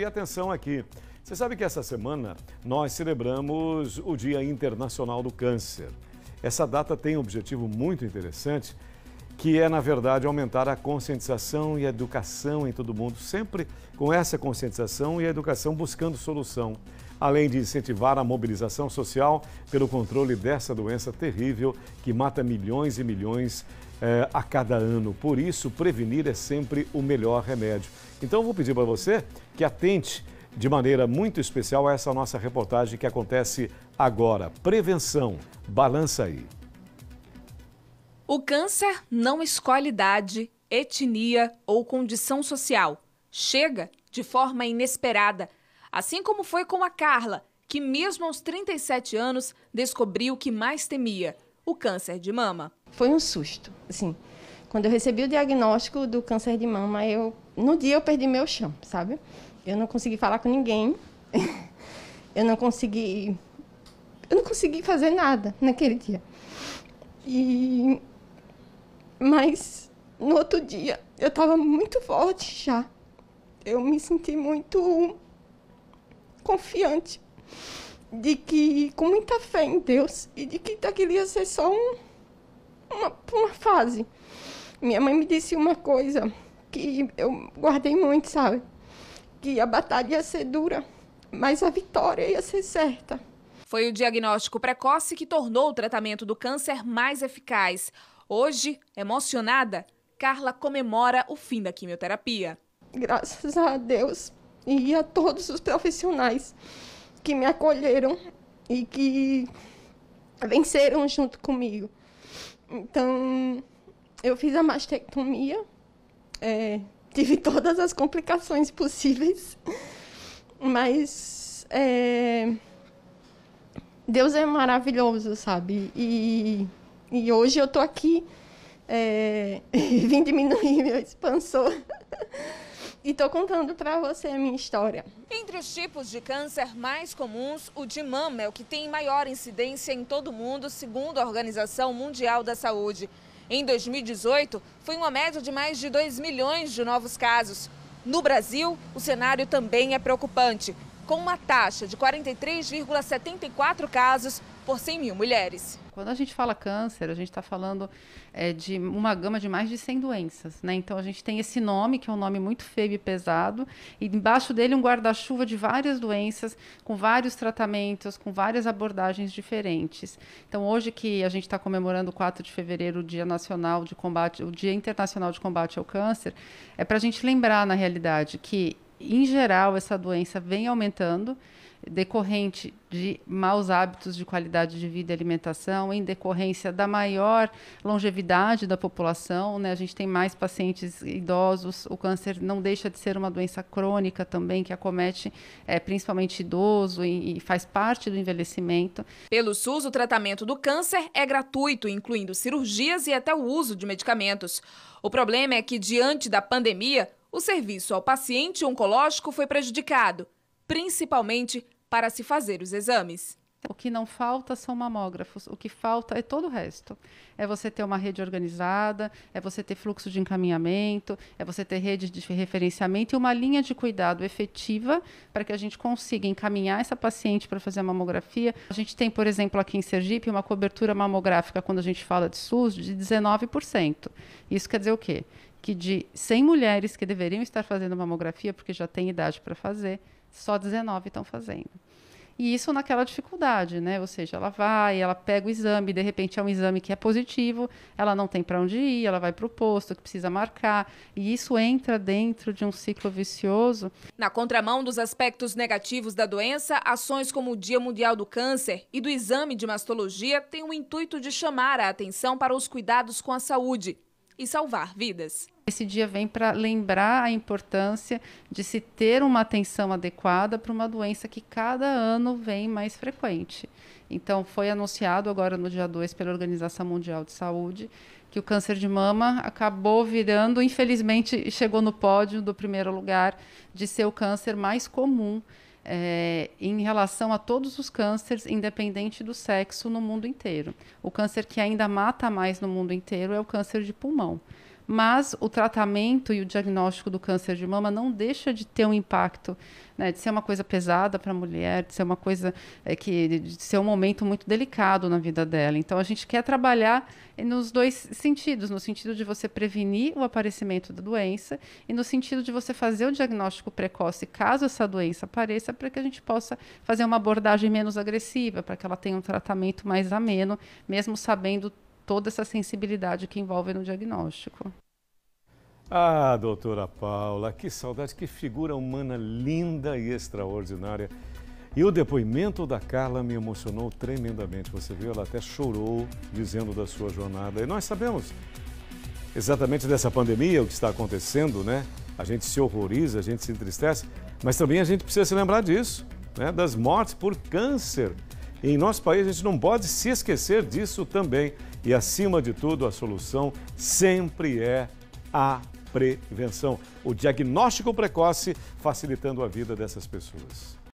E atenção aqui. Você sabe que essa semana nós celebramos o Dia Internacional do Câncer. Essa data tem um objetivo muito interessante, que é, na verdade, aumentar a conscientização e a educação em todo mundo, sempre com essa conscientização e a educação buscando solução além de incentivar a mobilização social pelo controle dessa doença terrível que mata milhões e milhões eh, a cada ano. Por isso, prevenir é sempre o melhor remédio. Então, vou pedir para você que atente de maneira muito especial a essa nossa reportagem que acontece agora. Prevenção. Balança aí. O câncer não escolhe idade, etnia ou condição social. Chega de forma inesperada Assim como foi com a Carla, que mesmo aos 37 anos descobriu o que mais temia, o câncer de mama. Foi um susto, assim. Quando eu recebi o diagnóstico do câncer de mama, eu no dia eu perdi meu chão, sabe? Eu não consegui falar com ninguém. eu não consegui eu não consegui fazer nada naquele dia. E mas no outro dia eu estava muito forte já. Eu me senti muito confiante de que, com muita fé em Deus, e de que aquilo ia ser só um, uma, uma fase. Minha mãe me disse uma coisa que eu guardei muito, sabe? Que a batalha ia ser dura, mas a vitória ia ser certa. Foi o diagnóstico precoce que tornou o tratamento do câncer mais eficaz. Hoje, emocionada, Carla comemora o fim da quimioterapia. Graças a Deus, e a todos os profissionais que me acolheram e que venceram junto comigo. Então, eu fiz a mastectomia, é, tive todas as complicações possíveis, mas é, Deus é maravilhoso, sabe? E, e hoje eu tô aqui, é, vim diminuir meu expansor e estou contando para você a minha história. Entre os tipos de câncer mais comuns, o de mama é o que tem maior incidência em todo o mundo, segundo a Organização Mundial da Saúde. Em 2018, foi uma média de mais de 2 milhões de novos casos. No Brasil, o cenário também é preocupante, com uma taxa de 43,74 casos por 100 mil mulheres. Quando a gente fala câncer, a gente está falando é, de uma gama de mais de 100 doenças, né? Então a gente tem esse nome, que é um nome muito feio e pesado, e embaixo dele um guarda-chuva de várias doenças, com vários tratamentos, com várias abordagens diferentes. Então hoje que a gente está comemorando o 4 de fevereiro, o Dia Nacional de Combate, o Dia Internacional de Combate ao Câncer, é para a gente lembrar na realidade que em geral essa doença vem aumentando decorrente de maus hábitos de qualidade de vida e alimentação, em decorrência da maior longevidade da população, né? A gente tem mais pacientes idosos, o câncer não deixa de ser uma doença crônica também que acomete é, principalmente idoso e, e faz parte do envelhecimento. Pelo SUS, o tratamento do câncer é gratuito, incluindo cirurgias e até o uso de medicamentos. O problema é que diante da pandemia, o serviço ao paciente oncológico foi prejudicado, principalmente para se fazer os exames. O que não falta são mamógrafos, o que falta é todo o resto. É você ter uma rede organizada, é você ter fluxo de encaminhamento, é você ter rede de referenciamento e uma linha de cuidado efetiva para que a gente consiga encaminhar essa paciente para fazer a mamografia. A gente tem, por exemplo, aqui em Sergipe, uma cobertura mamográfica, quando a gente fala de SUS, de 19%. Isso quer dizer o quê? Que de 100 mulheres que deveriam estar fazendo mamografia, porque já têm idade para fazer, só 19 estão fazendo. E isso naquela dificuldade, né? Ou seja, ela vai, ela pega o exame, de repente é um exame que é positivo, ela não tem para onde ir, ela vai para o posto que precisa marcar, e isso entra dentro de um ciclo vicioso. Na contramão dos aspectos negativos da doença, ações como o Dia Mundial do Câncer e do exame de mastologia têm o intuito de chamar a atenção para os cuidados com a saúde e salvar vidas. Esse dia vem para lembrar a importância de se ter uma atenção adequada para uma doença que cada ano vem mais frequente. Então, foi anunciado agora no dia 2 pela Organização Mundial de Saúde que o câncer de mama acabou virando, infelizmente, chegou no pódio do primeiro lugar de ser o câncer mais comum é, em relação a todos os cânceres, independente do sexo, no mundo inteiro. O câncer que ainda mata mais no mundo inteiro é o câncer de pulmão mas o tratamento e o diagnóstico do câncer de mama não deixa de ter um impacto, né, de ser uma coisa pesada para a mulher, de ser uma coisa é, que de ser um momento muito delicado na vida dela. Então a gente quer trabalhar nos dois sentidos, no sentido de você prevenir o aparecimento da doença e no sentido de você fazer o diagnóstico precoce caso essa doença apareça, para que a gente possa fazer uma abordagem menos agressiva, para que ela tenha um tratamento mais ameno, mesmo sabendo toda essa sensibilidade que envolve no diagnóstico. Ah, doutora Paula, que saudade, que figura humana linda e extraordinária. E o depoimento da Carla me emocionou tremendamente. Você viu, ela até chorou dizendo da sua jornada. E nós sabemos exatamente dessa pandemia, o que está acontecendo, né? A gente se horroriza, a gente se entristece, mas também a gente precisa se lembrar disso, né? Das mortes por câncer e em nosso país a gente não pode se esquecer disso também. E acima de tudo, a solução sempre é a prevenção, o diagnóstico precoce facilitando a vida dessas pessoas.